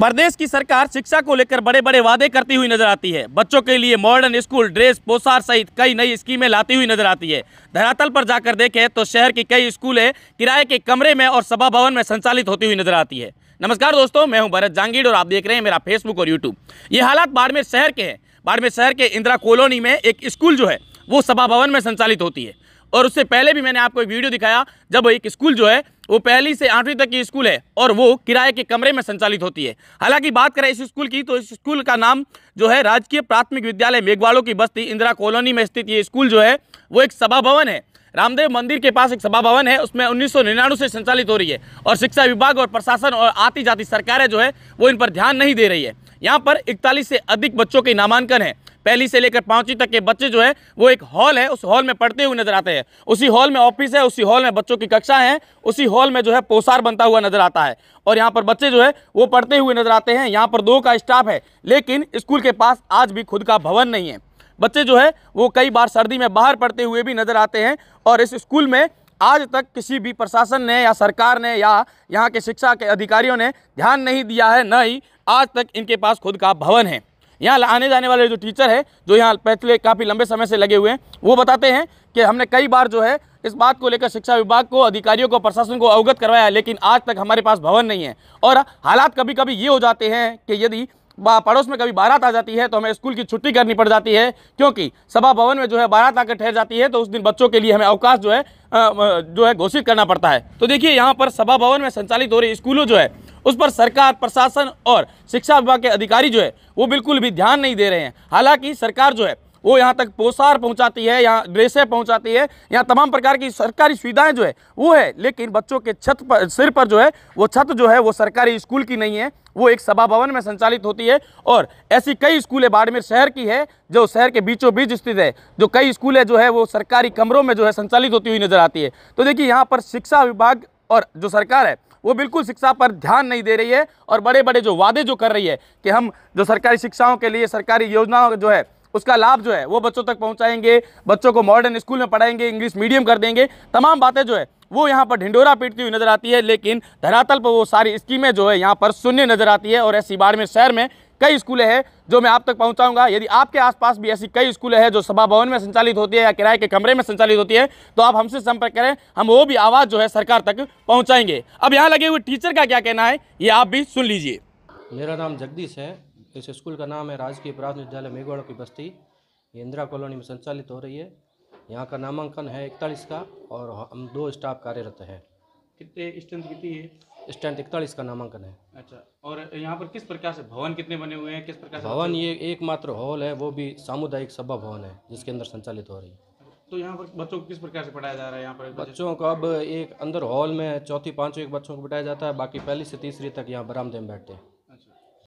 प्रदेश की सरकार शिक्षा को लेकर बड़े बड़े वादे करती हुई नजर आती है बच्चों के लिए मॉडर्न स्कूल ड्रेस पोशार सहित कई नई स्कीमें लाती हुई नजर आती है धरातल पर जाकर देखें तो शहर की कई स्कूलें किराए के कमरे में और सभा भवन में संचालित होती हुई नजर आती है नमस्कार दोस्तों मैं हूं भरत जांगीड़ और आप देख रहे हैं मेरा फेसबुक और यूट्यूब ये हालात बाड़मेर शहर के हैं बाड़मेर शहर के इंदिरा कॉलोनी में एक स्कूल जो है वो सभा भवन में संचालित होती है और उससे पहले भी मैंने आपको एक वीडियो दिखाया जब एक स्कूल जो है वो पहली से आठवीं तक की स्कूल है और वो किराए के कमरे में संचालित होती है हालांकि बात करें इस स्कूल की तो इस स्कूल का नाम जो है राजकीय प्राथमिक विद्यालय मेघवाड़ों की बस्ती इंदिरा कॉलोनी में स्थित ये स्कूल जो है वो एक सभा भवन है रामदेव मंदिर के पास एक सभा भवन है उसमें उन्नीस से संचालित हो रही है और शिक्षा विभाग और प्रशासन और आती जाती सरकारें जो है वो इन पर ध्यान नहीं दे रही है यहाँ पर इकतालीस से अधिक बच्चों के नामांकन है पहली से लेकर पांचवी तक के बच्चे जो है वो एक हॉल है उस हॉल में पढ़ते हुए नजर आते हैं उसी हॉल में ऑफिस है उसी हॉल में बच्चों की कक्षा है उसी हॉल में जो है पोसार बनता हुआ नजर आता है और यहाँ पर बच्चे जो है वो पढ़ते हुए नजर आते हैं यहाँ पर दो का स्टाफ है लेकिन स्कूल के पास आज भी खुद का भवन नहीं है बच्चे जो है वो कई बार सर्दी में बाहर पढ़ते हुए भी नजर आते हैं और इस स्कूल में आज तक किसी भी प्रशासन ने या सरकार ने या यहाँ के शिक्षा के अधिकारियों ने ध्यान नहीं दिया है न ही आज तक इनके पास खुद का भवन है यहाँ आने जाने वाले जो टीचर है जो यहाँ पिछले काफ़ी लंबे समय से लगे हुए हैं वो बताते हैं कि हमने कई बार जो है इस बात को लेकर शिक्षा विभाग को अधिकारियों को प्रशासन को अवगत करवाया लेकिन आज तक हमारे पास भवन नहीं है और हालात कभी कभी ये हो जाते हैं कि यदि पड़ोस में कभी बारात आ जाती है तो हमें स्कूल की छुट्टी करनी पड़ जाती है क्योंकि सभा भवन में जो है बारात आकर ठहर जाती है तो उस दिन बच्चों के लिए हमें अवकाश जो है जो है घोषित करना पड़ता है तो देखिए यहाँ पर सभा भवन में संचालित हो रही स्कूलों जो है उस पर सरकार प्रशासन और शिक्षा विभाग के अधिकारी जो है वो बिल्कुल भी ध्यान नहीं दे रहे हैं हालांकि सरकार जो है वो यहाँ तक पोसार पहुँचाती है यहाँ ड्रेसें पहुँचाती है यहाँ तमाम प्रकार की सरकारी सुविधाएँ जो है वो है लेकिन बच्चों के छत पर सिर पर जो है वो छत जो है वो सरकारी स्कूल की नहीं है वो एक सभा भवन में संचालित होती है और ऐसी कई स्कूलें बाड़मेर शहर की है जो शहर के बीचों बीच स्थित है जो कई स्कूलें जो है वो सरकारी कमरों में जो है संचालित होती हुई नजर आती है तो देखिए यहाँ पर शिक्षा विभाग और जो सरकार है वो बिल्कुल शिक्षा पर ध्यान नहीं दे रही है और बड़े बड़े जो वादे जो कर रही है कि हम जो सरकारी शिक्षाओं के लिए सरकारी योजनाओं जो है उसका लाभ जो है वो बच्चों तक पहुंचाएंगे बच्चों को मॉडर्न स्कूल में पढ़ाएंगे इंग्लिश मीडियम कर देंगे तमाम बातें जो है वो यहाँ पर ढिंडोरा पीटती हुई नजर आती है लेकिन धरातल पर वो सारी स्कीमें जो है यहाँ पर शून्य नजर आती है और ऐसी बार में शहर में कई स्कूलें हैं जो मैं आप तक पहुंचाऊंगा यदि आपके आसपास भी ऐसी कई स्कूलें हैं जो सभा भवन में संचालित होती है या किराए के कमरे में संचालित होती है तो आप हमसे संपर्क करें हम वो भी आवाज़ जो है सरकार तक पहुंचाएंगे अब यहाँ लगे हुए टीचर का क्या कहना है ये आप भी सुन लीजिए मेरा नाम जगदीश है इस स्कूल का नाम है राजकीय प्राथमिक विद्यालय मेघवाड़ा की बस्ती ये इंदिरा कॉलोनी में संचालित हो रही है यहाँ का नामांकन है इकतालीस का और हम दो स्टाफ कार्यरत हैं कितने स्ट्रेंथ कितनी है स्ट्रेंथ इकतालीस का नामांकन है अच्छा और यहाँ पर किस प्रकार से भवन कितने बने हुए हैं किस प्रकार से भवन ये एकमात्र हॉल है वो भी सामुदायिक सभा भवन है जिसके अंदर संचालित हो रही है तो यहाँ पर बच्चों को किस प्रकार से पढ़ाया जा रहा है यहाँ पर बच्चों को अब एक अंदर हॉल में चौथी पाँचवीं बच्चों को बिठाया जाता है बाकी पहली से तीसरी तक यहाँ बरामदे में बैठते हैं